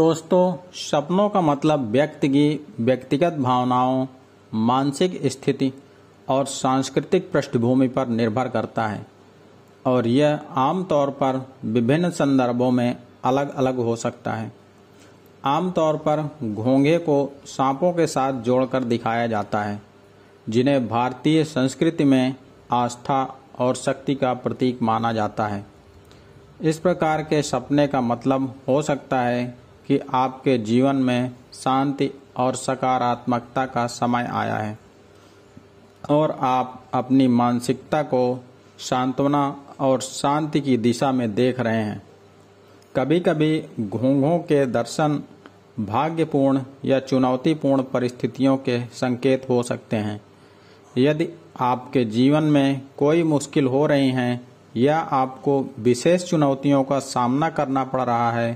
दोस्तों सपनों का मतलब व्यक्ति की व्यक्तिगत भावनाओं मानसिक स्थिति और सांस्कृतिक पृष्ठभूमि पर निर्भर करता है और यह आमतौर पर विभिन्न संदर्भों में अलग अलग हो सकता है आमतौर पर घोंघे को सांपों के साथ जोड़कर दिखाया जाता है जिन्हें भारतीय संस्कृति में आस्था और शक्ति का प्रतीक माना जाता है इस प्रकार के सपने का मतलब हो सकता है कि आपके जीवन में शांति और सकारात्मकता का समय आया है और आप अपनी मानसिकता को सांत्वना और शांति की दिशा में देख रहे हैं कभी कभी घोंघों के दर्शन भाग्यपूर्ण या चुनौतीपूर्ण परिस्थितियों के संकेत हो सकते हैं यदि आपके जीवन में कोई मुश्किल हो रही हैं या आपको विशेष चुनौतियों का सामना करना पड़ रहा है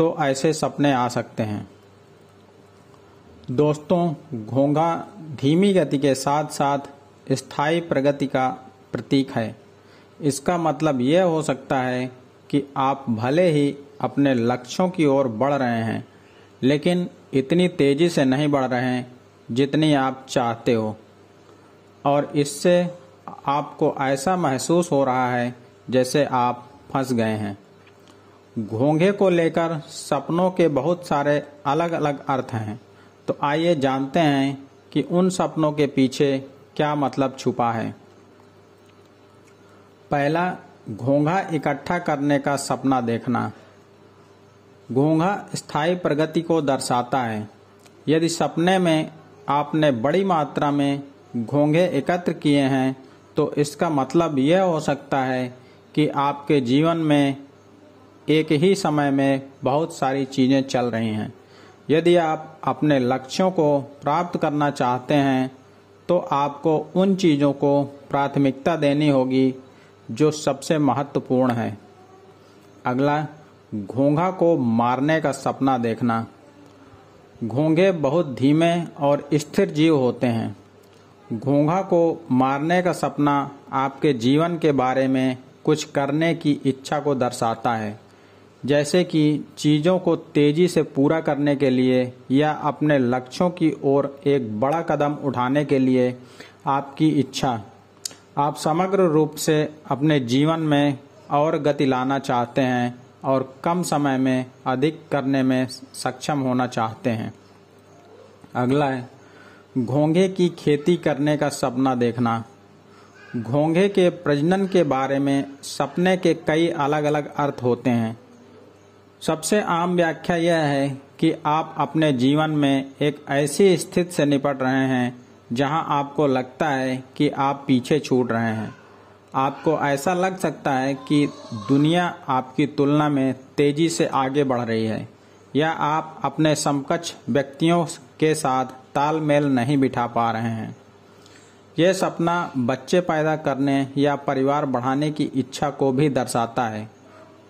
तो ऐसे सपने आ सकते हैं दोस्तों घोंघा धीमी गति के साथ साथ स्थायी प्रगति का प्रतीक है इसका मतलब यह हो सकता है कि आप भले ही अपने लक्ष्यों की ओर बढ़ रहे हैं लेकिन इतनी तेजी से नहीं बढ़ रहे हैं जितनी आप चाहते हो और इससे आपको ऐसा महसूस हो रहा है जैसे आप फंस गए हैं घोंघे को लेकर सपनों के बहुत सारे अलग अलग अर्थ हैं तो आइए जानते हैं कि उन सपनों के पीछे क्या मतलब छुपा है पहला घोंघा इकट्ठा करने का सपना देखना घोंघा स्थायी प्रगति को दर्शाता है यदि सपने में आपने बड़ी मात्रा में घोंघे एकत्र किए हैं तो इसका मतलब यह हो सकता है कि आपके जीवन में एक ही समय में बहुत सारी चीज़ें चल रही हैं यदि आप अपने लक्ष्यों को प्राप्त करना चाहते हैं तो आपको उन चीज़ों को प्राथमिकता देनी होगी जो सबसे महत्वपूर्ण है अगला घोंघा को मारने का सपना देखना घोंघे बहुत धीमे और स्थिर जीव होते हैं घोंघा को मारने का सपना आपके जीवन के बारे में कुछ करने की इच्छा को दर्शाता है जैसे कि चीज़ों को तेजी से पूरा करने के लिए या अपने लक्ष्यों की ओर एक बड़ा कदम उठाने के लिए आपकी इच्छा आप समग्र रूप से अपने जीवन में और गति लाना चाहते हैं और कम समय में अधिक करने में सक्षम होना चाहते हैं अगला है घोंघे की खेती करने का सपना देखना घोंघे के प्रजनन के बारे में सपने के कई अलग अलग अर्थ होते हैं सबसे आम व्याख्या यह है कि आप अपने जीवन में एक ऐसी स्थिति से निपट रहे हैं जहां आपको लगता है कि आप पीछे छूट रहे हैं आपको ऐसा लग सकता है कि दुनिया आपकी तुलना में तेजी से आगे बढ़ रही है या आप अपने समकक्ष व्यक्तियों के साथ तालमेल नहीं बिठा पा रहे हैं यह सपना बच्चे पैदा करने या परिवार बढ़ाने की इच्छा को भी दर्शाता है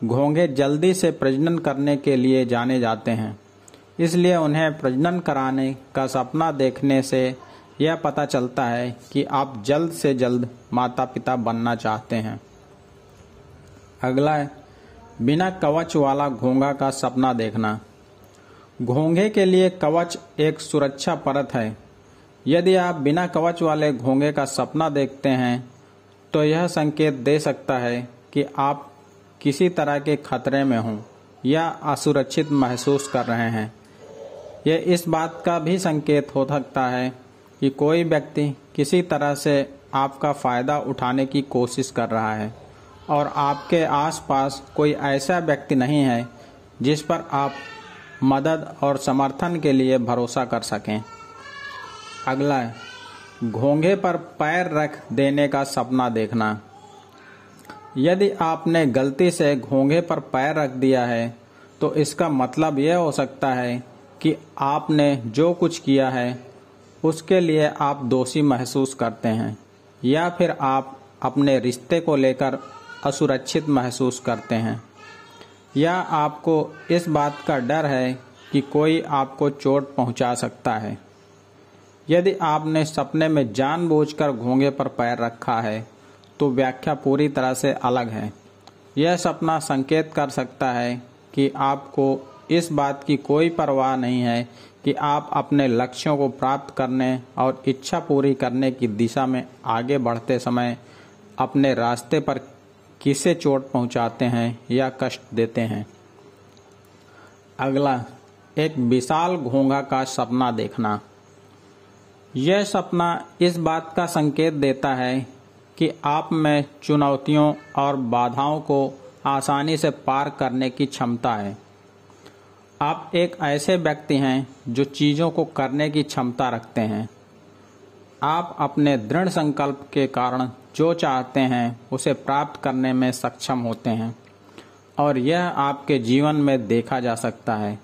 घोंघे जल्दी से प्रजनन करने के लिए जाने जाते हैं इसलिए उन्हें प्रजनन कराने का सपना देखने से यह पता चलता है कि आप जल्द से जल्द माता पिता बनना चाहते हैं अगला है बिना कवच वाला घोंगा का सपना देखना घोंघे के लिए कवच एक सुरक्षा परत है यदि आप बिना कवच वाले घोंगे का सपना देखते हैं तो यह संकेत दे सकता है कि आप किसी तरह के खतरे में हों या असुरक्षित महसूस कर रहे हैं यह इस बात का भी संकेत हो सकता है कि कोई व्यक्ति किसी तरह से आपका फ़ायदा उठाने की कोशिश कर रहा है और आपके आसपास कोई ऐसा व्यक्ति नहीं है जिस पर आप मदद और समर्थन के लिए भरोसा कर सकें अगला घोंघे पर पैर रख देने का सपना देखना यदि आपने गलती से घोंघे पर पैर रख दिया है तो इसका मतलब यह हो सकता है कि आपने जो कुछ किया है उसके लिए आप दोषी महसूस करते हैं या फिर आप अपने रिश्ते को लेकर असुरक्षित महसूस करते हैं या आपको इस बात का डर है कि कोई आपको चोट पहुंचा सकता है यदि आपने सपने में जानबूझकर घोंगे पर पैर रखा है तो व्याख्या पूरी तरह से अलग है यह सपना संकेत कर सकता है कि आपको इस बात की कोई परवाह नहीं है कि आप अपने लक्ष्यों को प्राप्त करने और इच्छा पूरी करने की दिशा में आगे बढ़ते समय अपने रास्ते पर किसे चोट पहुंचाते हैं या कष्ट देते हैं अगला एक विशाल घोंघा का सपना देखना यह सपना इस बात का संकेत देता है कि आप में चुनौतियों और बाधाओं को आसानी से पार करने की क्षमता है आप एक ऐसे व्यक्ति हैं जो चीज़ों को करने की क्षमता रखते हैं आप अपने दृढ़ संकल्प के कारण जो चाहते हैं उसे प्राप्त करने में सक्षम होते हैं और यह आपके जीवन में देखा जा सकता है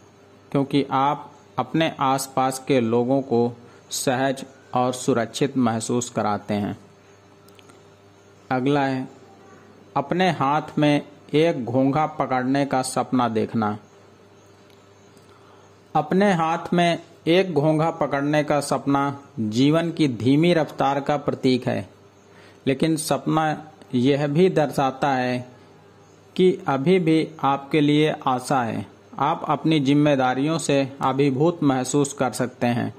क्योंकि आप अपने आसपास के लोगों को सहज और सुरक्षित महसूस कराते हैं अगला है अपने हाथ में एक घोंघा पकड़ने का सपना देखना अपने हाथ में एक घोंघा पकड़ने का सपना जीवन की धीमी रफ्तार का प्रतीक है लेकिन सपना यह भी दर्शाता है कि अभी भी आपके लिए आशा है आप अपनी जिम्मेदारियों से अभिभूत महसूस कर सकते हैं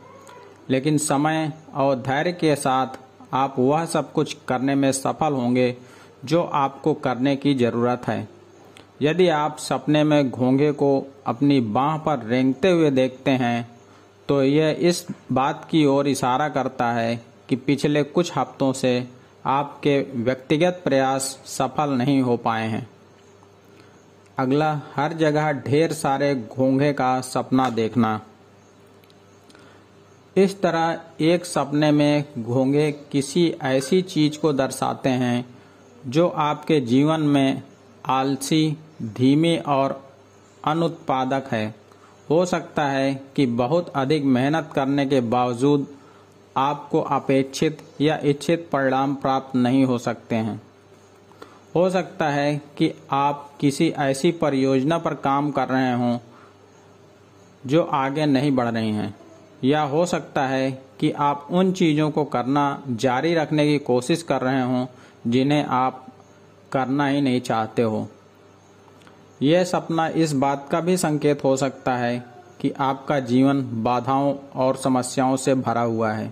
लेकिन समय और धैर्य के साथ आप वह सब कुछ करने में सफल होंगे जो आपको करने की जरूरत है यदि आप सपने में घोंघे को अपनी बाह पर रेंगते हुए देखते हैं तो यह इस बात की ओर इशारा करता है कि पिछले कुछ हफ्तों से आपके व्यक्तिगत प्रयास सफल नहीं हो पाए हैं अगला हर जगह ढेर सारे घोंघे का सपना देखना इस तरह एक सपने में घोंगे किसी ऐसी चीज को दर्शाते हैं जो आपके जीवन में आलसी धीमी और अनुत्पादक है हो सकता है कि बहुत अधिक मेहनत करने के बावजूद आपको अपेक्षित या इच्छित परिणाम प्राप्त नहीं हो सकते हैं हो सकता है कि आप किसी ऐसी परियोजना पर काम कर रहे हों जो आगे नहीं बढ़ रही हैं या हो सकता है कि आप उन चीज़ों को करना जारी रखने की कोशिश कर रहे हों जिन्हें आप करना ही नहीं चाहते हो यह सपना इस बात का भी संकेत हो सकता है कि आपका जीवन बाधाओं और समस्याओं से भरा हुआ है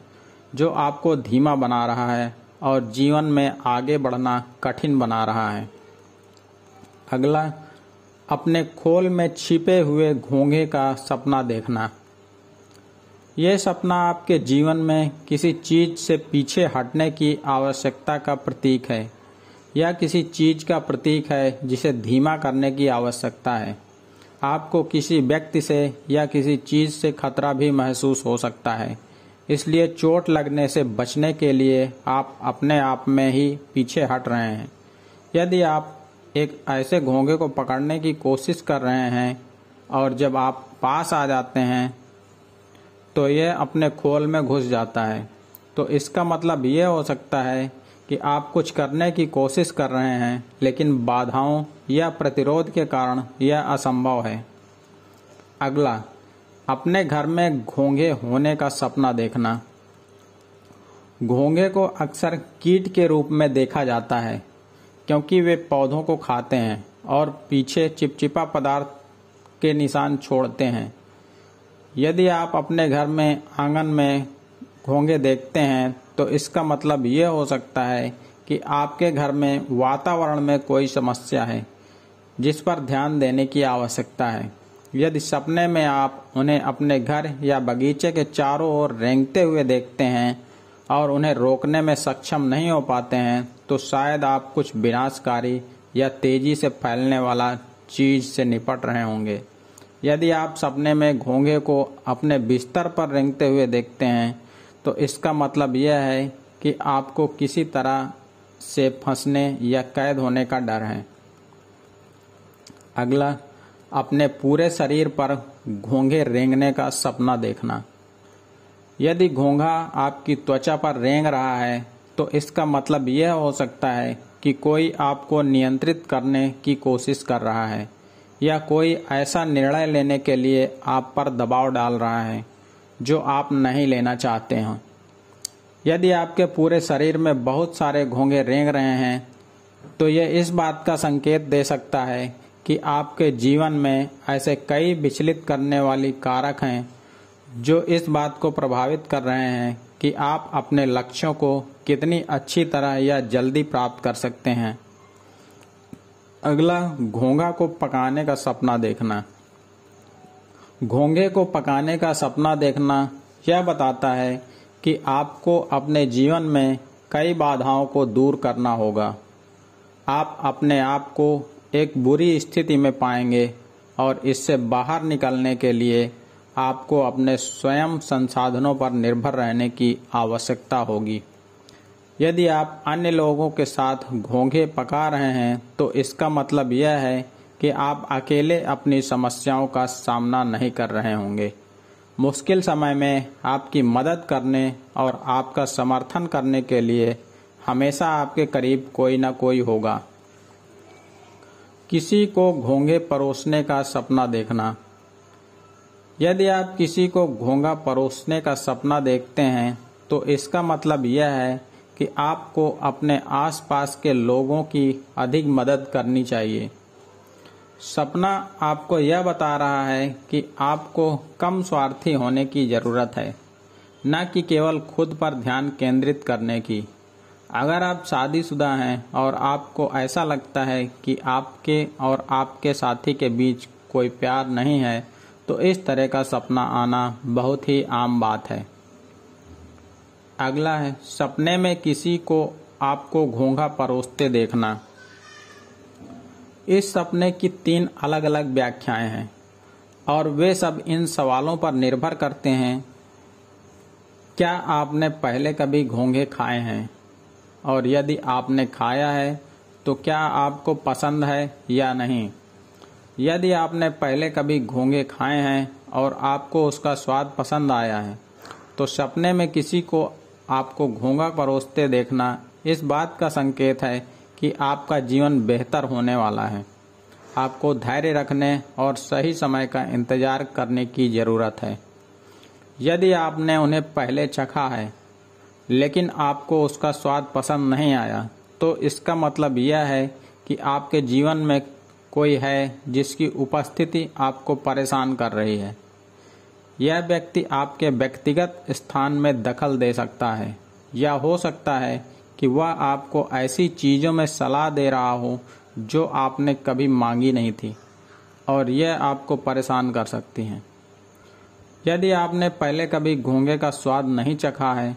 जो आपको धीमा बना रहा है और जीवन में आगे बढ़ना कठिन बना रहा है अगला अपने खोल में छिपे हुए घोंघे का सपना देखना ये सपना आपके जीवन में किसी चीज से पीछे हटने की आवश्यकता का प्रतीक है या किसी चीज का प्रतीक है जिसे धीमा करने की आवश्यकता है आपको किसी व्यक्ति से या किसी चीज से खतरा भी महसूस हो सकता है इसलिए चोट लगने से बचने के लिए आप अपने आप में ही पीछे हट रहे हैं यदि आप एक ऐसे घोंगे को पकड़ने की कोशिश कर रहे हैं और जब आप पास आ जाते हैं तो ये अपने खोल में घुस जाता है तो इसका मतलब ये हो सकता है कि आप कुछ करने की कोशिश कर रहे हैं लेकिन बाधाओं या प्रतिरोध के कारण यह असंभव है अगला अपने घर में घोंघे होने का सपना देखना घोंघे को अक्सर कीट के रूप में देखा जाता है क्योंकि वे पौधों को खाते हैं और पीछे चिपचिपा पदार्थ के निशान छोड़ते हैं यदि आप अपने घर में आंगन में घोंगे देखते हैं तो इसका मतलब ये हो सकता है कि आपके घर में वातावरण में कोई समस्या है जिस पर ध्यान देने की आवश्यकता है यदि सपने में आप उन्हें अपने घर या बगीचे के चारों ओर रेंगते हुए देखते हैं और उन्हें रोकने में सक्षम नहीं हो पाते हैं तो शायद आप कुछ विनाशकारी या तेजी से फैलने वाला चीज से निपट रहे होंगे यदि आप सपने में घोंघे को अपने बिस्तर पर रेंगते हुए देखते हैं तो इसका मतलब यह है कि आपको किसी तरह से फंसने या कैद होने का डर है अगला अपने पूरे शरीर पर घोंघे रेंगने का सपना देखना यदि घोंघा आपकी त्वचा पर रेंग रहा है तो इसका मतलब यह हो सकता है कि कोई आपको नियंत्रित करने की कोशिश कर रहा है या कोई ऐसा निर्णय लेने के लिए आप पर दबाव डाल रहा है जो आप नहीं लेना चाहते हैं यदि आपके पूरे शरीर में बहुत सारे घोंगे रेंग रहे हैं तो यह इस बात का संकेत दे सकता है कि आपके जीवन में ऐसे कई विचलित करने वाली कारक हैं जो इस बात को प्रभावित कर रहे हैं कि आप अपने लक्ष्यों को कितनी अच्छी तरह या जल्दी प्राप्त कर सकते हैं अगला घोंगा को पकाने का सपना देखना घोंगे को पकाने का सपना देखना यह बताता है कि आपको अपने जीवन में कई बाधाओं को दूर करना होगा आप अपने आप को एक बुरी स्थिति में पाएंगे और इससे बाहर निकलने के लिए आपको अपने स्वयं संसाधनों पर निर्भर रहने की आवश्यकता होगी यदि आप अन्य लोगों के साथ घोंघे पका रहे हैं तो इसका मतलब यह है कि आप अकेले अपनी समस्याओं का सामना नहीं कर रहे होंगे मुश्किल समय में आपकी मदद करने और आपका समर्थन करने के लिए हमेशा आपके करीब कोई ना कोई होगा किसी को घोंघे परोसने का सपना देखना यदि आप किसी को घोंघा परोसने का सपना देखते हैं तो इसका मतलब यह है कि आपको अपने आसपास के लोगों की अधिक मदद करनी चाहिए सपना आपको यह बता रहा है कि आपको कम स्वार्थी होने की ज़रूरत है न कि केवल खुद पर ध्यान केंद्रित करने की अगर आप शादीशुदा हैं और आपको ऐसा लगता है कि आपके और आपके साथी के बीच कोई प्यार नहीं है तो इस तरह का सपना आना बहुत ही आम बात है अगला है सपने में किसी को आपको घोंघा परोसते देखना इस सपने की तीन अलग अलग व्याख्याएं हैं और वे सब इन सवालों पर निर्भर करते हैं क्या आपने पहले कभी घोंघे खाए हैं और यदि आपने खाया है तो क्या आपको पसंद है या नहीं यदि आपने पहले कभी घोंघे खाए हैं और आपको उसका स्वाद पसंद आया है तो सपने में किसी को आपको घोंगा परोसते देखना इस बात का संकेत है कि आपका जीवन बेहतर होने वाला है आपको धैर्य रखने और सही समय का इंतजार करने की ज़रूरत है यदि आपने उन्हें पहले चखा है लेकिन आपको उसका स्वाद पसंद नहीं आया तो इसका मतलब यह है कि आपके जीवन में कोई है जिसकी उपस्थिति आपको परेशान कर रही है यह व्यक्ति आपके व्यक्तिगत स्थान में दखल दे सकता है या हो सकता है कि वह आपको ऐसी चीज़ों में सलाह दे रहा हो जो आपने कभी मांगी नहीं थी और यह आपको परेशान कर सकती हैं यदि आपने पहले कभी घोंगे का स्वाद नहीं चखा है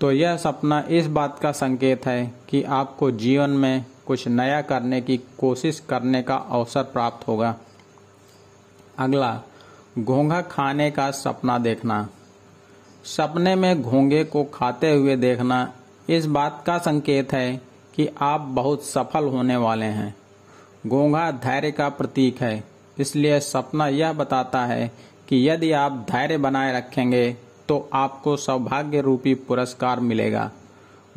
तो यह सपना इस बात का संकेत है कि आपको जीवन में कुछ नया करने की कोशिश करने का अवसर प्राप्त होगा अगला घोंघा खाने का सपना देखना सपने में घोंघे को खाते हुए देखना इस बात का संकेत है कि आप बहुत सफल होने वाले हैं घोंघा धैर्य का प्रतीक है इसलिए सपना यह बताता है कि यदि आप धैर्य बनाए रखेंगे तो आपको सौभाग्य रूपी पुरस्कार मिलेगा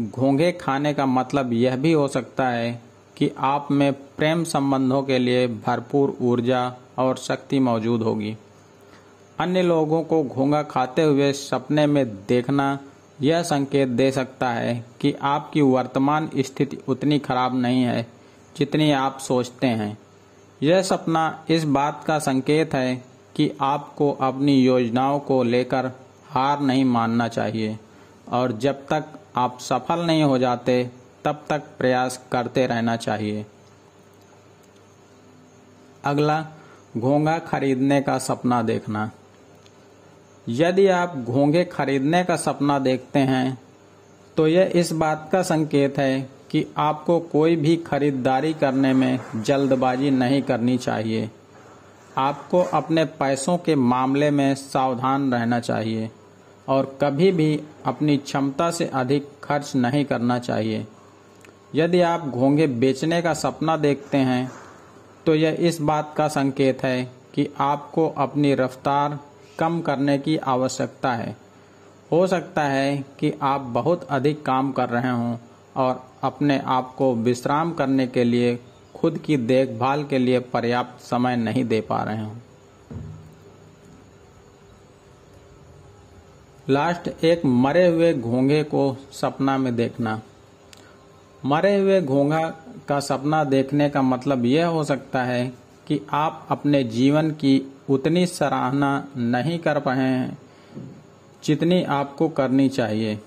घोंघे खाने का मतलब यह भी हो सकता है कि आप में प्रेम संबंधों के लिए भरपूर ऊर्जा और शक्ति मौजूद होगी अन्य लोगों को घोंगा खाते हुए सपने में देखना यह संकेत दे सकता है कि आपकी वर्तमान स्थिति उतनी खराब नहीं है जितनी आप सोचते हैं यह सपना इस बात का संकेत है कि आपको अपनी योजनाओं को लेकर हार नहीं मानना चाहिए और जब तक आप सफल नहीं हो जाते तब तक प्रयास करते रहना चाहिए अगला घोंगा खरीदने का सपना देखना यदि आप घोंघे खरीदने का सपना देखते हैं तो यह इस बात का संकेत है कि आपको कोई भी खरीदारी करने में जल्दबाजी नहीं करनी चाहिए आपको अपने पैसों के मामले में सावधान रहना चाहिए और कभी भी अपनी क्षमता से अधिक खर्च नहीं करना चाहिए यदि आप घोंघे बेचने का सपना देखते हैं तो यह इस बात का संकेत है कि आपको अपनी रफ्तार कम करने की आवश्यकता है हो सकता है कि आप बहुत अधिक काम कर रहे हों और अपने आप को विश्राम करने के लिए खुद की देखभाल के लिए पर्याप्त समय नहीं दे पा रहे हों लास्ट एक मरे हुए घोंघे को सपना में देखना मरे हुए घोंघा का सपना देखने का मतलब यह हो सकता है कि आप अपने जीवन की उतनी सराहना नहीं कर पाए हैं जितनी आपको करनी चाहिए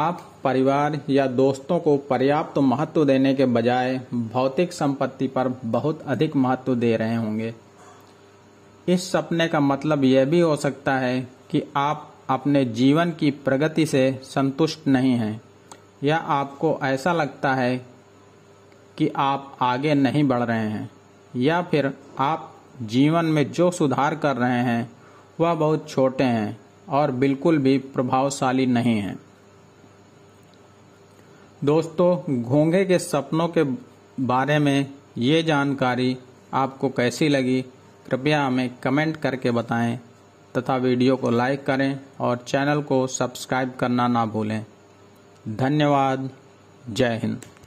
आप परिवार या दोस्तों को पर्याप्त तो महत्व देने के बजाय भौतिक संपत्ति पर बहुत अधिक महत्व दे रहे होंगे इस सपने का मतलब यह भी हो सकता है कि आप अपने जीवन की प्रगति से संतुष्ट नहीं हैं या आपको ऐसा लगता है कि आप आगे नहीं बढ़ रहे हैं या फिर आप जीवन में जो सुधार कर रहे हैं वह बहुत छोटे हैं और बिल्कुल भी प्रभावशाली नहीं हैं दोस्तों घोंगे के सपनों के बारे में ये जानकारी आपको कैसी लगी कृपया हमें कमेंट करके बताएं तथा वीडियो को लाइक करें और चैनल को सब्सक्राइब करना ना भूलें धन्यवाद जय हिंद